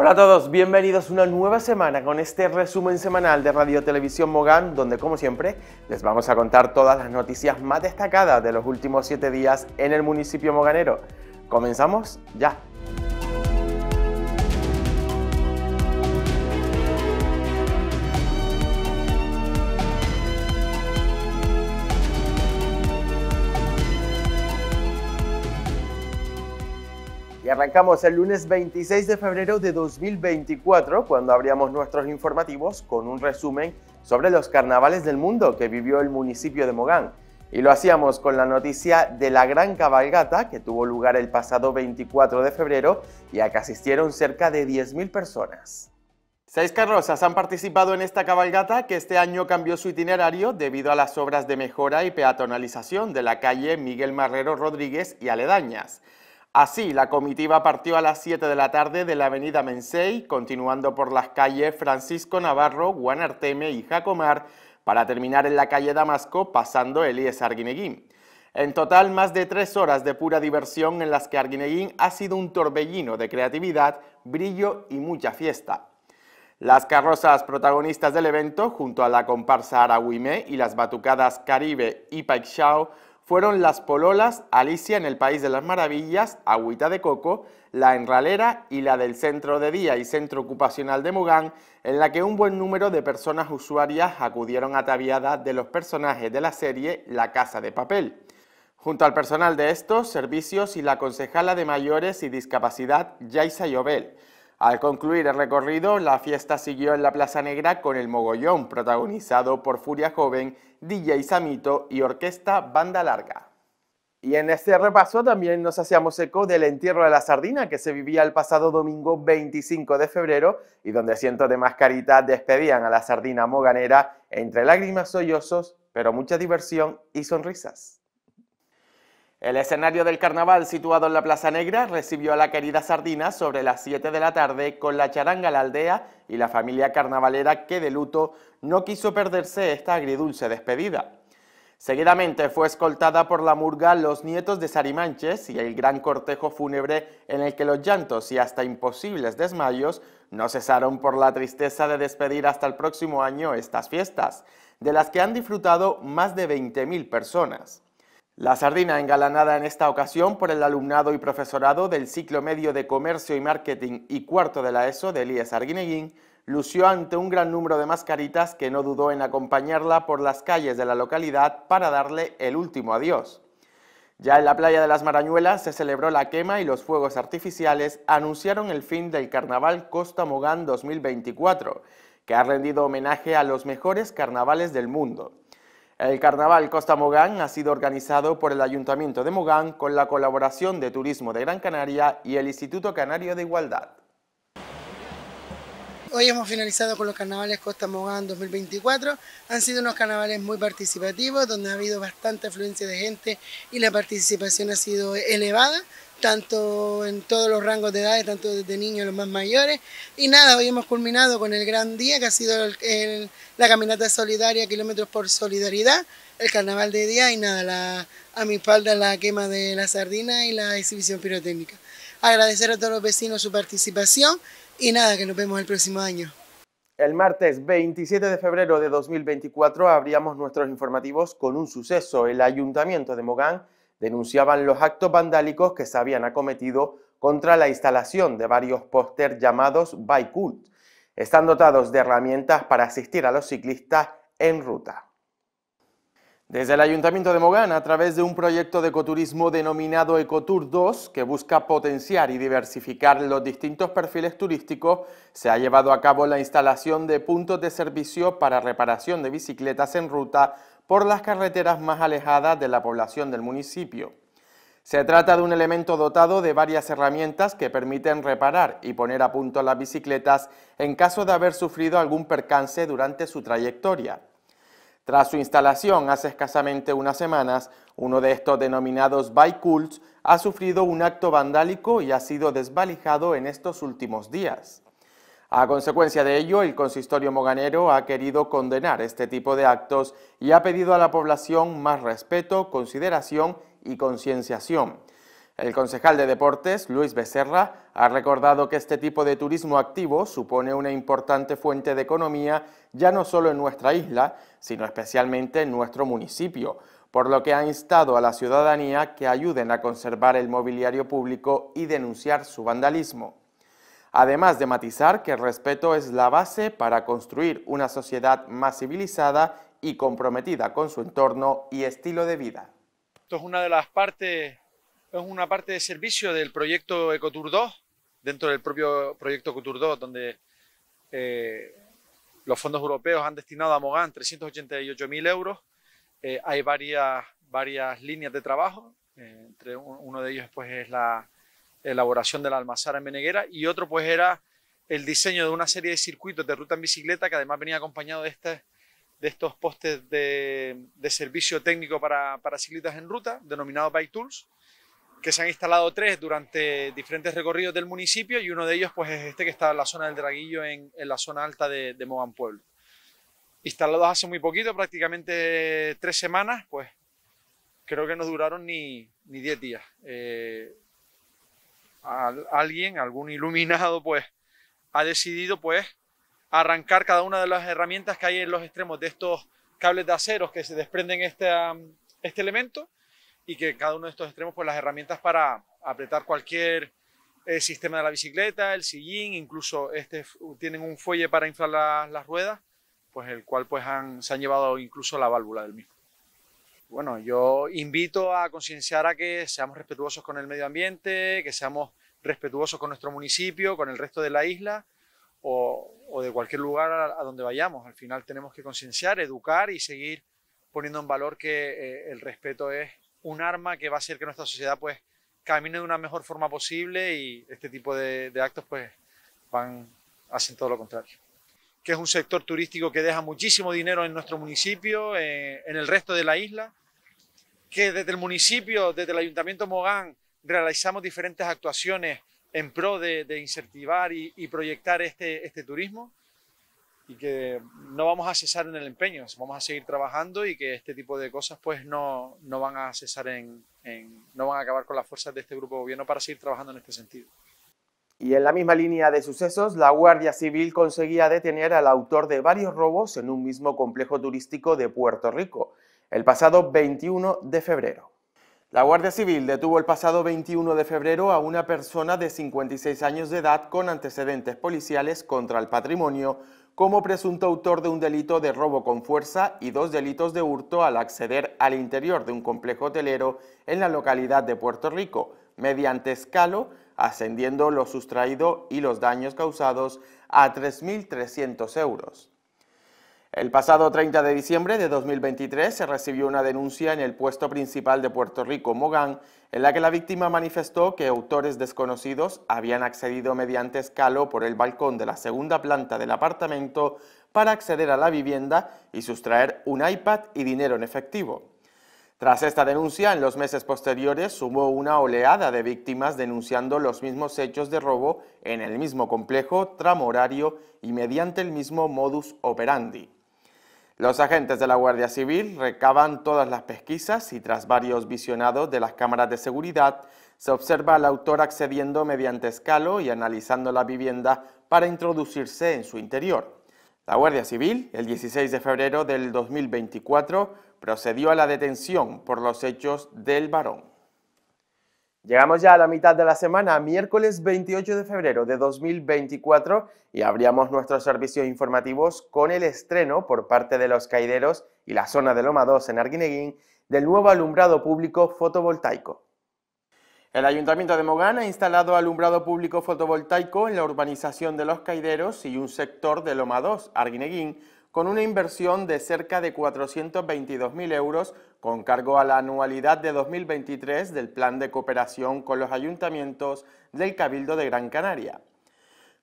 Hola a todos, bienvenidos a una nueva semana con este resumen semanal de Radio Televisión Mogán, donde como siempre les vamos a contar todas las noticias más destacadas de los últimos siete días en el municipio moganero. Comenzamos ya. arrancamos el lunes 26 de febrero de 2024, cuando abríamos nuestros informativos con un resumen sobre los carnavales del mundo que vivió el municipio de Mogán. Y lo hacíamos con la noticia de la gran cabalgata que tuvo lugar el pasado 24 de febrero y a que asistieron cerca de 10.000 personas. Seis carrozas han participado en esta cabalgata que este año cambió su itinerario debido a las obras de mejora y peatonalización de la calle Miguel Marrero Rodríguez y aledañas. Así, la comitiva partió a las 7 de la tarde de la avenida Mensei, continuando por las calles Francisco Navarro, Juan Arteme y Jacomar, para terminar en la calle Damasco, pasando Elías Arguineguín. En total, más de tres horas de pura diversión en las que Arguineguín ha sido un torbellino de creatividad, brillo y mucha fiesta. Las carrozas protagonistas del evento, junto a la comparsa Arahuimé y las batucadas Caribe y Paixao, fueron las pololas Alicia en el País de las Maravillas, Agüita de Coco, La Enralera y la del Centro de Día y Centro Ocupacional de Mugán, en la que un buen número de personas usuarias acudieron ataviadas de los personajes de la serie La Casa de Papel. Junto al personal de estos servicios y la concejala de Mayores y Discapacidad, Yaisa Yobel, al concluir el recorrido, la fiesta siguió en la Plaza Negra con el mogollón, protagonizado por Furia Joven, DJ Samito y Orquesta Banda Larga. Y en este repaso también nos hacíamos eco del entierro de la sardina que se vivía el pasado domingo 25 de febrero y donde cientos de mascaritas despedían a la sardina moganera entre lágrimas, sollozos, pero mucha diversión y sonrisas. El escenario del carnaval situado en la Plaza Negra recibió a la querida Sardina sobre las 7 de la tarde con la charanga La Aldea y la familia carnavalera que de luto no quiso perderse esta agridulce despedida. Seguidamente fue escoltada por la murga Los Nietos de Sarimánches y el gran cortejo fúnebre en el que los llantos y hasta imposibles desmayos no cesaron por la tristeza de despedir hasta el próximo año estas fiestas, de las que han disfrutado más de 20.000 personas. La sardina engalanada en esta ocasión por el alumnado y profesorado del ciclo medio de Comercio y Marketing y cuarto de la ESO de Elías Arguineguín lució ante un gran número de mascaritas que no dudó en acompañarla por las calles de la localidad para darle el último adiós. Ya en la playa de las Marañuelas se celebró la quema y los fuegos artificiales anunciaron el fin del Carnaval Costa Mogán 2024, que ha rendido homenaje a los mejores carnavales del mundo. El Carnaval Costa Mogán ha sido organizado por el Ayuntamiento de Mogán con la colaboración de Turismo de Gran Canaria y el Instituto Canario de Igualdad. Hoy hemos finalizado con los carnavales Costa Mogán 2024. Han sido unos carnavales muy participativos, donde ha habido bastante afluencia de gente y la participación ha sido elevada tanto en todos los rangos de edades, tanto desde niños a los más mayores. Y nada, hoy hemos culminado con el gran día que ha sido la caminata solidaria, kilómetros por solidaridad, el carnaval de día y nada, la, a mi espalda la quema de la sardina y la exhibición pirotécnica. Agradecer a todos los vecinos su participación y nada, que nos vemos el próximo año. El martes 27 de febrero de 2024 abríamos nuestros informativos con un suceso. El Ayuntamiento de Mogán denunciaban los actos vandálicos que se habían acometido contra la instalación de varios póster llamados Bike Están dotados de herramientas para asistir a los ciclistas en ruta. Desde el Ayuntamiento de Mogán, a través de un proyecto de ecoturismo denominado Ecotour 2, que busca potenciar y diversificar los distintos perfiles turísticos, se ha llevado a cabo la instalación de puntos de servicio para reparación de bicicletas en ruta por las carreteras más alejadas de la población del municipio. Se trata de un elemento dotado de varias herramientas que permiten reparar y poner a punto las bicicletas en caso de haber sufrido algún percance durante su trayectoria. Tras su instalación hace escasamente unas semanas, uno de estos denominados bike cults ha sufrido un acto vandálico y ha sido desvalijado en estos últimos días. A consecuencia de ello, el consistorio moganero ha querido condenar este tipo de actos y ha pedido a la población más respeto, consideración y concienciación. El concejal de Deportes, Luis Becerra, ha recordado que este tipo de turismo activo supone una importante fuente de economía ya no solo en nuestra isla, sino especialmente en nuestro municipio, por lo que ha instado a la ciudadanía que ayuden a conservar el mobiliario público y denunciar su vandalismo. Además de matizar que el respeto es la base para construir una sociedad más civilizada y comprometida con su entorno y estilo de vida. Esto es una de las partes, es una parte de servicio del proyecto Ecotour 2, dentro del propio proyecto Ecotour 2, donde eh, los fondos europeos han destinado a Mogán 388.000 euros. Eh, hay varias, varias líneas de trabajo, eh, entre uno de ellos pues, es la, elaboración de la almazara en Meneguera, y otro pues era el diseño de una serie de circuitos de ruta en bicicleta que además venía acompañado de, este, de estos postes de, servicio técnico para, para, ciclistas en ruta, denominados Bike Tools, que se han instalado tres durante diferentes recorridos del municipio y uno de ellos pues es este que está en la zona del Draguillo, en, la zona alta de, de Pueblo. Instalados hace muy poquito, prácticamente tres semanas, pues creo que no duraron ni 10 días. Eh, alguien, algún iluminado, pues ha decidido pues arrancar cada una de las herramientas que hay en los extremos de estos cables de acero que se desprenden este, este elemento y que cada uno de estos extremos pues las herramientas para apretar cualquier eh, sistema de la bicicleta, el sillín, incluso este, tienen un fuelle para inflar las ruedas, pues el cual pues se han llevado incluso la válvula del mismo bueno, yo invito a concienciar a que seamos respetuosos con el medio ambiente, que seamos respetuosos con nuestro municipio, con el resto de la isla o, de cualquier lugar a, donde vayamos. Al final tenemos que concienciar, educar y seguir poniendo en valor que eh, el respeto es un arma que va a hacer que nuestra sociedad pues camine de una mejor forma posible y este tipo de, actos pues van, hacen todo lo contrario que es un sector turístico que deja muchísimo dinero en nuestro municipio, eh, en el resto de la isla que desde el municipio, desde el Ayuntamiento Mogán, realizamos diferentes actuaciones en pro de, de incentivar y, proyectar este, este, turismo y que no vamos a cesar en el empeño, vamos a seguir trabajando y que este tipo de cosas pues no, van a cesar no van a acabar con las fuerzas de este grupo de gobierno para seguir trabajando en este sentido. Y en la misma línea de sucesos, la Guardia Civil conseguía detener al autor de varios robos en un mismo complejo turístico de Puerto Rico el pasado 21 de febrero. La Guardia Civil detuvo el pasado 21 de febrero a una persona de 56 años de edad con antecedentes policiales contra el patrimonio como presunto autor de un delito de robo con fuerza y dos delitos de hurto al acceder al interior de un complejo hotelero en la localidad de Puerto Rico, mediante escalo, ascendiendo lo sustraído y los daños causados a 3.300 euros. El pasado 30 de diciembre de 2023 se recibió una denuncia en el puesto principal de Puerto Rico, Mogán, en la que la víctima manifestó que autores desconocidos habían accedido mediante escalo por el balcón de la segunda planta del apartamento para acceder a la vivienda y sustraer un iPad y dinero en efectivo. Tras esta denuncia, en los meses posteriores sumó una oleada de víctimas denunciando los mismos hechos de robo en el mismo complejo, tramo horario y mediante el mismo modus operandi. Los agentes de la Guardia Civil recaban todas las pesquisas y tras varios visionados de las cámaras de seguridad, se observa al autor accediendo mediante escalo y analizando la vivienda para introducirse en su interior. La Guardia Civil, el 16 de febrero del 2024, procedió a la detención por los hechos del varón. Llegamos ya a la mitad de la semana, miércoles 28 de febrero de 2024, y abríamos nuestros servicios informativos con el estreno por parte de los caideros y la zona de Loma 2 en Arguineguín del nuevo alumbrado público fotovoltaico. El Ayuntamiento de Mogán ha instalado alumbrado público fotovoltaico en la urbanización de los caideros y un sector de Loma 2, Arguineguín, con una inversión de cerca de 422.000 euros con cargo a la anualidad de 2023 del Plan de Cooperación con los Ayuntamientos del Cabildo de Gran Canaria.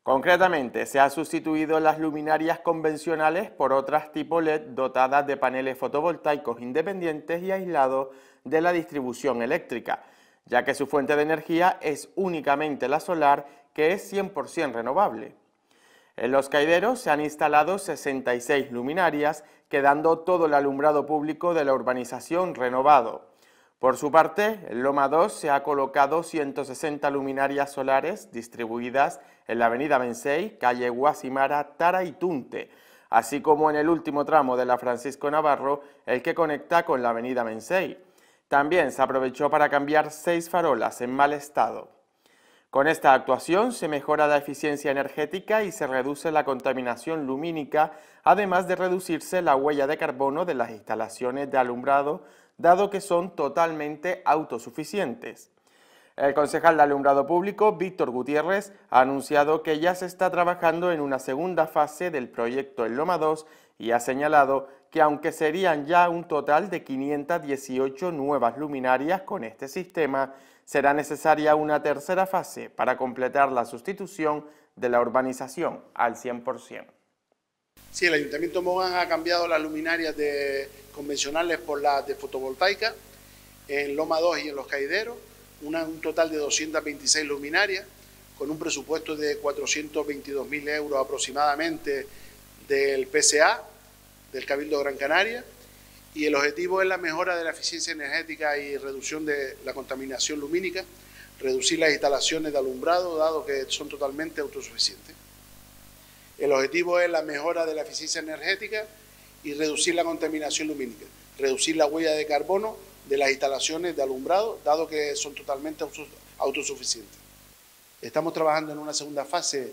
Concretamente, se han sustituido las luminarias convencionales por otras tipo LED dotadas de paneles fotovoltaicos independientes y aislados de la distribución eléctrica, ya que su fuente de energía es únicamente la solar, que es 100% renovable. En los caideros se han instalado 66 luminarias, quedando todo el alumbrado público de la urbanización renovado. Por su parte, en Loma 2 se ha colocado 160 luminarias solares distribuidas en la avenida Bensei, calle Guasimara, Tara y Tunte, así como en el último tramo de la Francisco Navarro, el que conecta con la avenida Bensei. También se aprovechó para cambiar seis farolas en mal estado. Con esta actuación se mejora la eficiencia energética y se reduce la contaminación lumínica, además de reducirse la huella de carbono de las instalaciones de alumbrado, dado que son totalmente autosuficientes. El concejal de alumbrado público, Víctor Gutiérrez, ha anunciado que ya se está trabajando en una segunda fase del proyecto El Loma 2 y ha señalado que aunque serían ya un total de 518 nuevas luminarias con este sistema, será necesaria una tercera fase para completar la sustitución de la urbanización al 100%. Sí, el Ayuntamiento de Mogán ha cambiado las luminarias de, convencionales por las de fotovoltaica en Loma 2 y en Los Caideros, un total de 226 luminarias, con un presupuesto de 422.000 euros aproximadamente del PSA, del Cabildo Gran Canaria, y el objetivo es la mejora de la eficiencia energética y reducción de la contaminación lumínica, reducir las instalaciones de alumbrado, dado que son totalmente autosuficientes. El objetivo es la mejora de la eficiencia energética y reducir la contaminación lumínica, reducir la huella de carbono de las instalaciones de alumbrado, dado que son totalmente autosuficientes. Estamos trabajando en una segunda fase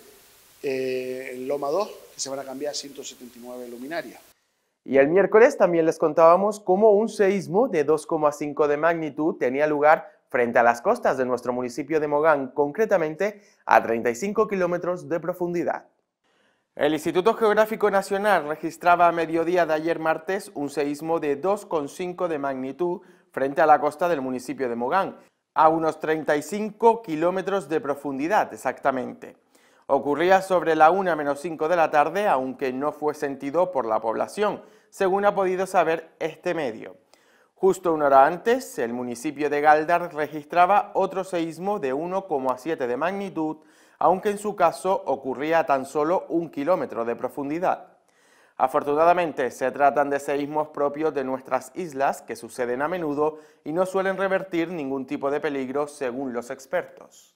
eh, en Loma 2, que se van a cambiar 179 luminarias. Y el miércoles también les contábamos cómo un seísmo de 2,5 de magnitud tenía lugar frente a las costas de nuestro municipio de Mogán, concretamente a 35 kilómetros de profundidad. El Instituto Geográfico Nacional registraba a mediodía de ayer martes un seísmo de 2,5 de magnitud frente a la costa del municipio de Mogán, a unos 35 kilómetros de profundidad exactamente. Ocurría sobre la 1 menos 5 de la tarde, aunque no fue sentido por la población, según ha podido saber este medio. Justo una hora antes, el municipio de Galdar registraba otro seísmo de 1,7 de magnitud, aunque en su caso ocurría tan solo un kilómetro de profundidad. Afortunadamente, se tratan de seísmos propios de nuestras islas que suceden a menudo y no suelen revertir ningún tipo de peligro según los expertos.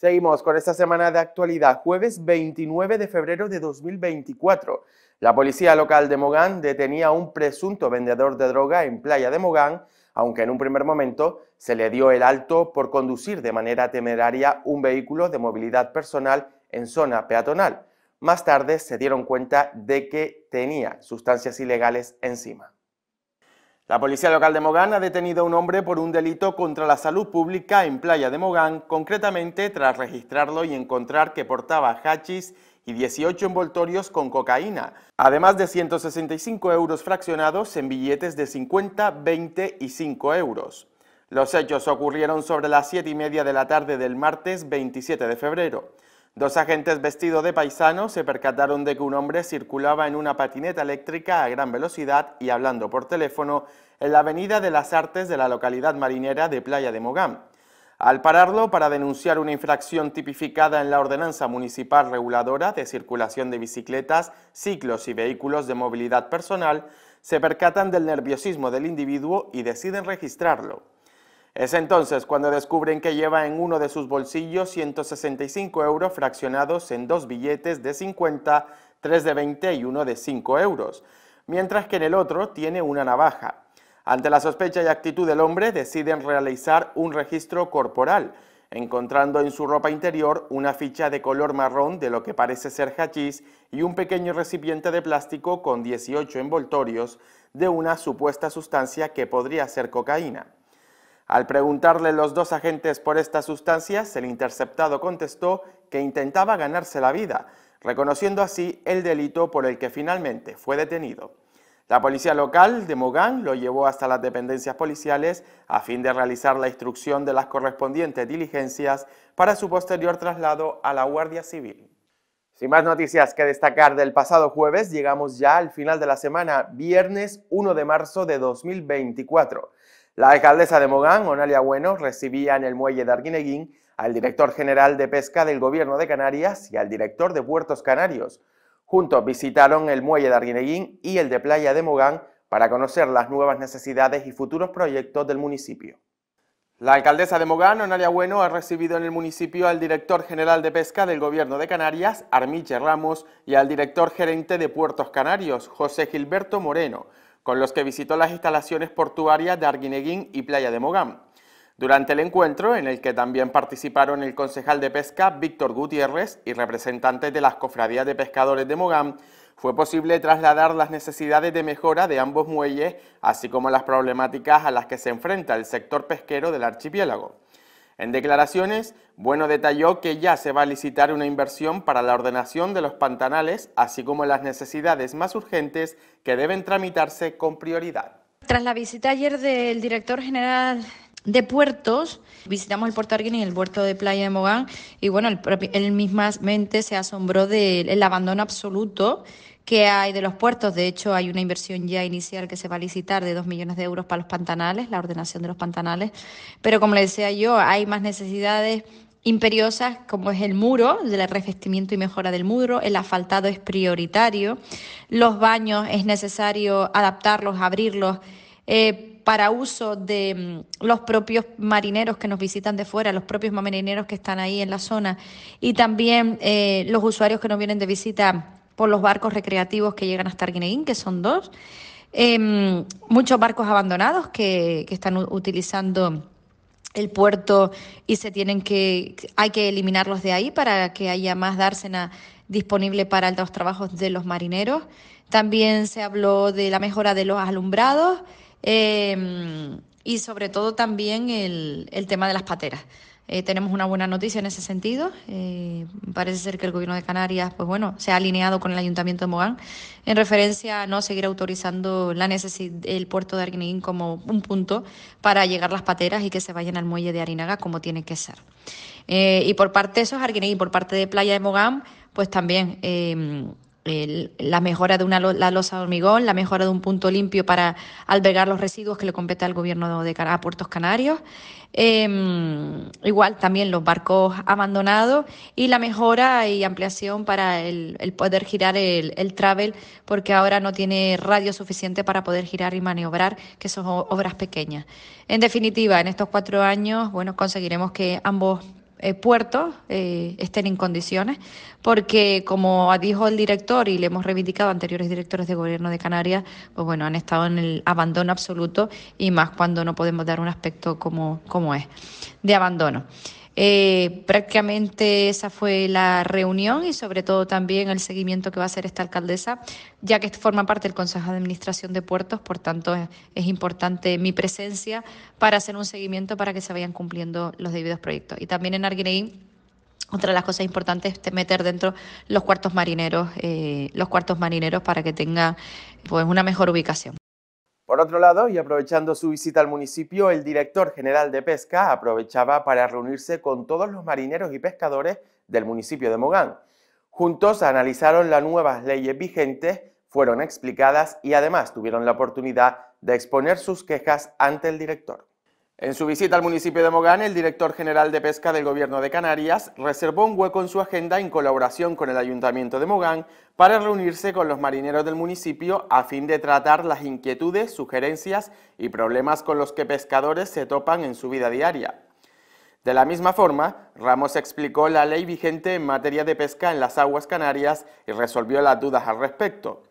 Seguimos con esta semana de actualidad. Jueves 29 de febrero de 2024. La policía local de Mogán detenía a un presunto vendedor de droga en Playa de Mogán, aunque en un primer momento se le dio el alto por conducir de manera temeraria un vehículo de movilidad personal en zona peatonal. Más tarde se dieron cuenta de que tenía sustancias ilegales encima. La policía local de Mogán ha detenido a un hombre por un delito contra la salud pública en Playa de Mogán, concretamente tras registrarlo y encontrar que portaba hachís y 18 envoltorios con cocaína, además de 165 euros fraccionados en billetes de 50, 20 y 5 euros. Los hechos ocurrieron sobre las 7 y media de la tarde del martes 27 de febrero. Dos agentes vestidos de paisanos se percataron de que un hombre circulaba en una patineta eléctrica a gran velocidad y hablando por teléfono en la Avenida de las Artes de la localidad marinera de Playa de Mogán. Al pararlo para denunciar una infracción tipificada en la Ordenanza Municipal Reguladora de Circulación de Bicicletas, Ciclos y Vehículos de Movilidad Personal, se percatan del nerviosismo del individuo y deciden registrarlo. Es entonces cuando descubren que lleva en uno de sus bolsillos 165 euros fraccionados en dos billetes de 50, tres de 20 y uno de 5 euros, mientras que en el otro tiene una navaja. Ante la sospecha y actitud del hombre deciden realizar un registro corporal, encontrando en su ropa interior una ficha de color marrón de lo que parece ser hachís y un pequeño recipiente de plástico con 18 envoltorios de una supuesta sustancia que podría ser cocaína. Al preguntarle los dos agentes por estas sustancias, el interceptado contestó que intentaba ganarse la vida, reconociendo así el delito por el que finalmente fue detenido. La policía local de Mogán lo llevó hasta las dependencias policiales a fin de realizar la instrucción de las correspondientes diligencias para su posterior traslado a la Guardia Civil. Sin más noticias que destacar del pasado jueves, llegamos ya al final de la semana, viernes 1 de marzo de 2024. La alcaldesa de Mogán, Onalia Bueno, recibía en el muelle de Arguineguín al director general de pesca del gobierno de Canarias y al director de puertos canarios. Juntos visitaron el muelle de Arguineguín y el de Playa de Mogán para conocer las nuevas necesidades y futuros proyectos del municipio. La alcaldesa de Mogán, Onalia Bueno, ha recibido en el municipio al director general de pesca del gobierno de Canarias, Armiche Ramos, y al director gerente de Puertos Canarios, José Gilberto Moreno con los que visitó las instalaciones portuarias de Arguineguín y Playa de Mogán. Durante el encuentro, en el que también participaron el concejal de pesca Víctor Gutiérrez y representantes de las cofradías de pescadores de Mogán, fue posible trasladar las necesidades de mejora de ambos muelles, así como las problemáticas a las que se enfrenta el sector pesquero del archipiélago. En declaraciones, Bueno detalló que ya se va a licitar una inversión para la ordenación de los pantanales, así como las necesidades más urgentes que deben tramitarse con prioridad. Tras la visita ayer del director general de puertos, visitamos el puerto Arguín y el puerto de Playa de Mogán y bueno, él, mismamente se asombró del abandono absoluto que hay de los puertos. De hecho, hay una inversión ya inicial que se va a licitar de 2 millones de euros para los pantanales, la ordenación de los pantanales. Pero como le decía yo, hay más necesidades imperiosas como es el muro, el revestimiento y mejora del muro, el asfaltado es prioritario, los baños es necesario adaptarlos, abrirlos. Eh, para uso de mm, los propios marineros que nos visitan de fuera, los propios marineros que están ahí en la zona y también eh, los usuarios que nos vienen de visita por los barcos recreativos que llegan hasta Arguineguín, que son dos. Em, muchos barcos abandonados que, están utilizando el puerto y se tienen que hay que eliminarlos de ahí para que haya más dársena disponible para los trabajos de los marineros. También se habló de la mejora de los alumbrados em, y sobre todo también el tema de las pateras. Eh, tenemos una buena noticia en ese sentido. Eh, parece ser que el Gobierno de Canarias, pues bueno, se ha alineado con el Ayuntamiento de Mogán en referencia a no seguir autorizando la el puerto de Arguineguín como un punto para llegar las pateras y que se vayan al muelle de Arinaga como tiene que ser. Eh, y por parte de esos Arguineguín, por parte de Playa de Mogán, pues también la mejora de una la losa de hormigón, la mejora de un punto limpio para albergar los residuos que le compete al gobierno de a Puertos Canarios, em, igual también los barcos abandonados y la mejora y ampliación para el, poder girar el, el, travel, porque ahora no tiene radio suficiente para poder girar y maniobrar, que son obras pequeñas. En definitiva, en estos cuatro años, bueno, conseguiremos que ambos eh, puertos eh, estén en condiciones, porque como dijo el director y le hemos reivindicado anteriores directores de gobierno de Canarias, pues bueno, han estado en el abandono absoluto y más cuando no podemos dar un aspecto como, como es, de abandono. Eh, prácticamente esa fue la reunión y sobre todo también el seguimiento que va a hacer esta alcaldesa, ya que forma parte del Consejo de Administración de Puertos, por tanto es, importante mi presencia para hacer un seguimiento para que se vayan cumpliendo los debidos proyectos. Y también en Arguineí, otra de las cosas importantes es meter dentro los cuartos marineros, eh, los cuartos marineros para que tenga pues una mejor ubicación. Por otro lado, y aprovechando su visita al municipio, el director general de pesca aprovechaba para reunirse con todos los marineros y pescadores del municipio de Mogán. Juntos analizaron las nuevas leyes vigentes, fueron explicadas y además tuvieron la oportunidad de exponer sus quejas ante el director. En su visita al municipio de Mogán, el director general de pesca del gobierno de Canarias reservó un hueco en su agenda en colaboración con el ayuntamiento de Mogán para reunirse con los marineros del municipio a fin de tratar las inquietudes, sugerencias y problemas con los que pescadores se topan en su vida diaria. De la misma forma, Ramos explicó la ley vigente en materia de pesca en las aguas canarias y resolvió las dudas al respecto.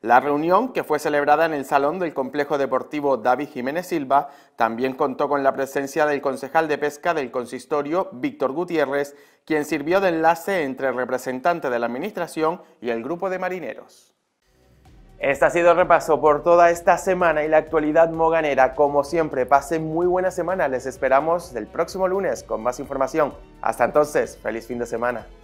La reunión, que fue celebrada en el Salón del Complejo Deportivo David Jiménez Silva, también contó con la presencia del concejal de pesca del consistorio, Víctor Gutiérrez, quien sirvió de enlace entre el representante de la Administración y el grupo de marineros. Este ha sido el repaso por toda esta semana y la actualidad moganera. Como siempre, pasen muy buena semana. Les esperamos el próximo lunes con más información. Hasta entonces, feliz fin de semana.